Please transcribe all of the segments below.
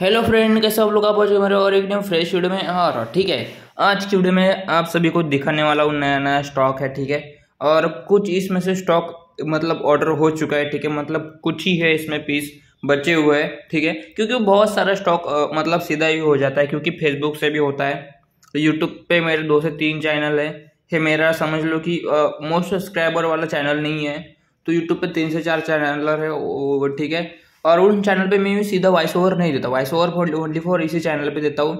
hello friend कैसे आप लोग आप पहुँचे मेरे और एकदम फ्रेश वीडियो में और ठीक है आज की वीडियो में आप सभी को दिखाने वाला हूँ नया नया स्टॉक है ठीक है और कुछ इसमें से स्टॉक मतलब ऑर्डर हो चुका है ठीक है मतलब कुछ ही है इसमें पीस बचे हुए हैं ठीक है क्योंकि बहुत सारा स्टॉक मतलब सीधा ही हो जाता है क्योंकि फेसबुक से भी होता है यूट्यूब पर मेरे दो से तीन चैनल है ये मेरा समझ लो कि मोस्ट सब्सक्राइबर वाला चैनल नहीं है तो यूट्यूब पर तीन से चार चैनल है ठीक है और उन चैनल पे मैं सीधा वॉइस ओवर नहीं देता वॉइस ओवर ओनली फॉर इसी चैनल पे देता हूँ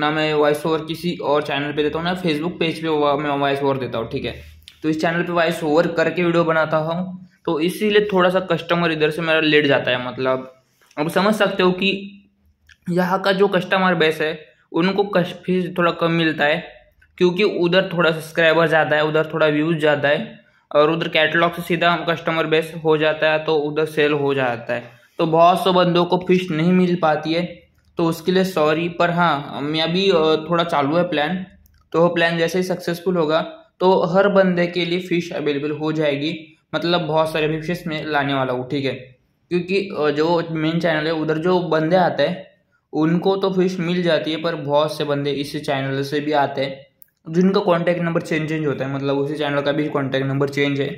ना मैं वॉइस ओवर किसी और चैनल पे देता हूँ ना फेसबुक पेज पे मैं वॉइस ओवर देता हूँ ठीक है तो इस चैनल पे वॉइस ओवर करके वीडियो बनाता हूँ तो इसीलिए थोड़ा सा कस्टमर इधर से मेरा लेट जाता है मतलब अब समझ सकते हो कि यहाँ का जो कस्टमर बेस है उनको फीस थोड़ा कम मिलता है क्योंकि उधर थोड़ा सब्सक्राइबर ज़्यादा है उधर थोड़ा व्यूज़ ज़्यादा है और उधर कैटलॉग से सीधा कस्टमर बेस हो जाता है तो उधर सेल हो जाता है तो बहुत से बंदों को फिश नहीं मिल पाती है तो उसके लिए सॉरी पर हाँ मैं अभी थोड़ा चालू है प्लान तो वो प्लान जैसे ही सक्सेसफुल होगा तो हर बंदे के लिए फ़िश अवेलेबल हो जाएगी मतलब बहुत सारे अभी फिश में लाने वाला हूँ ठीक है क्योंकि जो मेन चैनल है उधर जो बंदे आते हैं उनको तो फिश मिल जाती है पर बहुत से बंदे इसी चैनल से भी आते हैं जिनका कॉन्टैक्ट नंबर चेंज चेंज होता है मतलब उसी चैनल का भी कॉन्टैक्ट नंबर चेंज है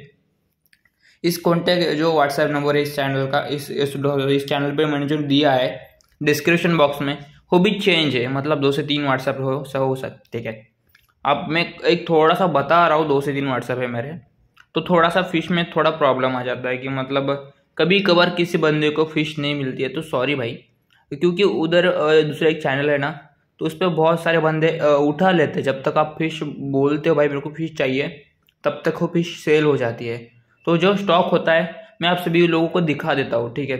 इस कॉन्टैक्ट जो व्हाट्सएप नंबर है इस चैनल का इस इस, इस चैनल पे मैंने जो दिया है डिस्क्रिप्शन बॉक्स में वो भी चेंज है मतलब दो से तीन व्हाट्सएप हो सब हो सकते ठीक है अब मैं एक थोड़ा सा बता रहा हूँ दो से तीन व्हाट्सएप है मेरे तो थोड़ा सा फिश में थोड़ा प्रॉब्लम आ जाता है कि मतलब कभी कभार किसी बंदे को फिश नहीं मिलती है तो सॉरी भाई क्योंकि उधर दूसरा एक चैनल है ना तो उस पर बहुत सारे बंदे उठा लेते जब तक आप फिश बोलते हो भाई मेरे को फिश चाहिए तब तक वो फिश सेल हो जाती है तो जो स्टॉक होता है मैं आप सभी लोगों को दिखा देता हूँ ठीक है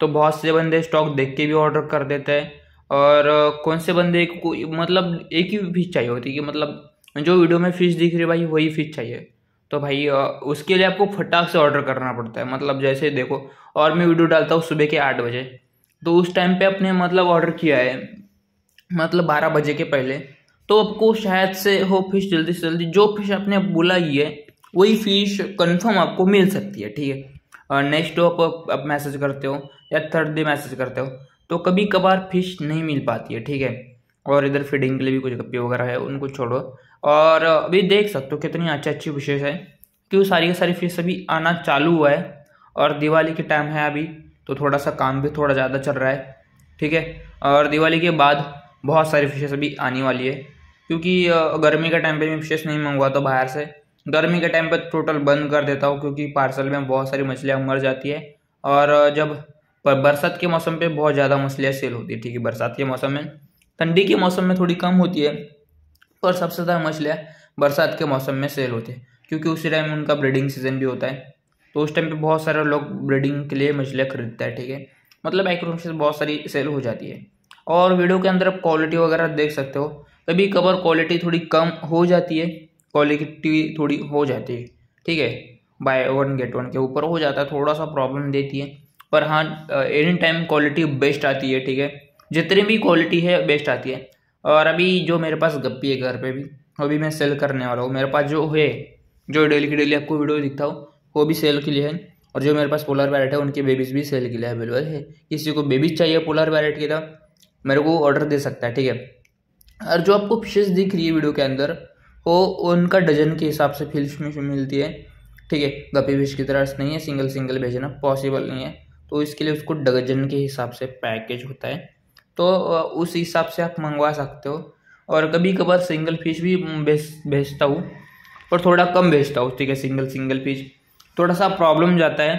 तो बहुत से बंदे स्टॉक देख के भी ऑर्डर कर देते हैं और कौन से बंदे को मतलब एक ही फिश चाहिए होती है कि मतलब जो वीडियो में फिश दिख रही है भाई वही फिश चाहिए तो भाई उसके लिए आपको फटाक से ऑर्डर करना पड़ता है मतलब जैसे देखो और मैं वीडियो डालता हूँ सुबह के आठ बजे तो उस टाइम पे आपने मतलब ऑर्डर किया है मतलब बारह बजे के पहले तो आपको शायद से हो फिश जल्दी से जल्दी जो फिश आपने बुलाई है वही फीस कंफर्म आपको मिल सकती है ठीक है और नेक्स्ट डे आप आप मैसेज करते हो या थर्ड डे मैसेज करते हो तो कभी कभार फिश नहीं मिल पाती है ठीक है और इधर फीडिंग के लिए भी कुछ गप्पे वगैरह है उनको छोड़ो और अभी देख सकते हो कितनी अच्छी अच्छी विशेष है कि वो सारी की सारी फिश अभी आना चालू हुआ है और दिवाली के टाइम है अभी तो थोड़ा सा काम भी थोड़ा ज़्यादा चल रहा है ठीक है और दिवाली के बाद बहुत सारी फिशेस अभी आने वाली है क्योंकि गर्मी के टाइम पे मैं फिशेस नहीं मंगवाता तो बाहर से गर्मी के टाइम पर टोटल बंद कर देता हूँ क्योंकि पार्सल में बहुत सारी मछलियाँ मर जाती है और जब बरसात के मौसम पे बहुत ज़्यादा मछलियाँ सेल होती है ठीक है बरसात के मौसम में ठंडी के मौसम में थोड़ी कम होती है पर सबसे ज़्यादा मछलियाँ बरसात के मौसम में सेल होती है क्योंकि उसी टाइम उनका ब्रीडिंग सीजन भी होता है तो उस टाइम पे बहुत सारे लोग ब्रीडिंग के लिए मछलियाँ ख़रीदते हैं ठीक है मतलब एक्रोम से बहुत सारी सेल हो जाती है और वीडियो के अंदर आप क्वालिटी वगैरह देख सकते हो कभी कवर क्वालिटी थोड़ी कम हो जाती है क्वालिटी थोड़ी हो जाती है ठीक है बाय वन गेट वन के ऊपर हो जाता है थोड़ा सा प्रॉब्लम देती है पर हाँ एनी टाइम क्वालिटी बेस्ट आती है ठीक है जितनी भी क्वालिटी है बेस्ट आती है और अभी जो मेरे पास गप्पी है घर पे भी अभी मैं सेल करने वाला हूँ मेरे पास जो है जो डेली की डेली आपको वीडियो दिखता हो वो भी सेल के लिए है और जो मेरे पास पोलर वैरेट है उनके बेबीज़ भी सेल के लिए अवेलेबल है किसी को बेबीज चाहिए पोलर वैरेट की तरफ मेरे को ऑर्डर दे सकता है ठीक है और जो आपको फिशेज दिख रही है वीडियो के अंदर वो उनका डजन के हिसाब से फिश में मिलती है ठीक है गपी फिश की तरह नहीं है सिंगल सिंगल भेजना पॉसिबल नहीं है तो इसके लिए उसको डजन के हिसाब से पैकेज होता है तो उस हिसाब से आप मंगवा सकते हो और कभी कभार सिंगल फिश भी भेज भेजता हूँ पर थोड़ा कम भेजता हूँ ठीक है सिंगल सिंगल फिश थोड़ा सा प्रॉब्लम जाता है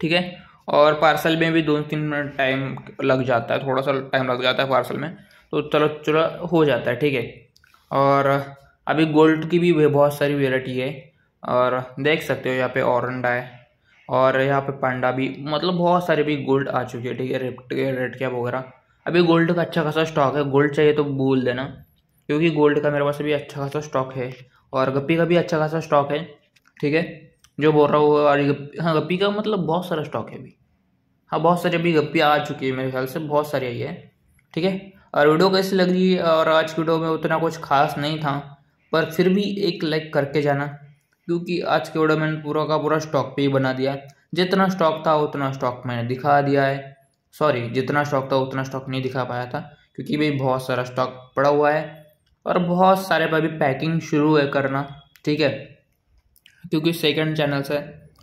ठीक है और पार्सल में भी दो तीन मिनट टाइम लग जाता है थोड़ा सा टाइम लग जाता है पार्सल में तो चलो चलो हो जाता है ठीक है और अभी गोल्ड की भी बहुत सारी वेराइटी है और देख सकते हो यहाँ पे औरंडा है और यहाँ पे पांडा भी मतलब बहुत सारे भी गोल्ड आ चुके हैं ठीक है के रेड कैप वगैरह अभी गोल्ड का अच्छा खासा स्टॉक है गोल्ड चाहिए तो बोल देना क्योंकि गोल्ड का मेरे पास अभी अच्छा खासा स्टॉक है और गप्पी का भी अच्छा खासा स्टॉक है ठीक है जो बोल रहा हूँ और गप्पी हाँ गप्पी का मतलब बहुत सारा स्टॉक है अभी हाँ बहुत सारी अभी गप्पी आ चुकी है मेरे ख्याल से बहुत सारी आई है ठीक है और वीडियो कैसी लगी और आज की वीडियो में उतना कुछ खास नहीं था पर फिर भी एक लाइक करके जाना क्योंकि आज के वीडियो मैंने पूरा का पूरा स्टॉक पे ही बना दिया जितना स्टॉक था उतना स्टॉक मैंने दिखा दिया है सॉरी जितना स्टॉक था उतना स्टॉक नहीं दिखा पाया था क्योंकि भाई बहुत सारा स्टॉक पड़ा हुआ है और बहुत सारे पर भी पैकिंग शुरू है करना ठीक है क्योंकि सेकेंड चैनल से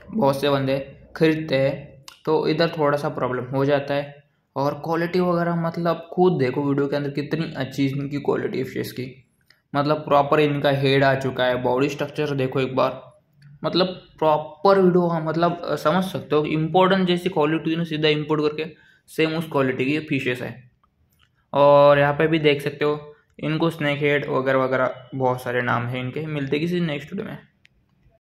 बहुत से बंदे खरीदते हैं तो इधर थोड़ा सा प्रॉब्लम हो जाता है और क्वालिटी वगैरह मतलब खुद देखो वीडियो के अंदर कितनी अच्छी इनकी क्वालिटी है फेस की मतलब प्रॉपर इनका हेड आ चुका है बॉडी स्ट्रक्चर देखो एक बार मतलब प्रॉपर वीडियो हाँ मतलब समझ सकते हो इम्पोर्टेंट जैसी क्वालिटी ना सीधा इम्पोर्ट करके सेम उस क्वालिटी की फिशेस है और यहाँ पे भी देख सकते हो इनको स्नैक हेड वगैरह वगैरह बहुत सारे नाम हैं इनके मिलते किसी नेक्स्ट वीडियो में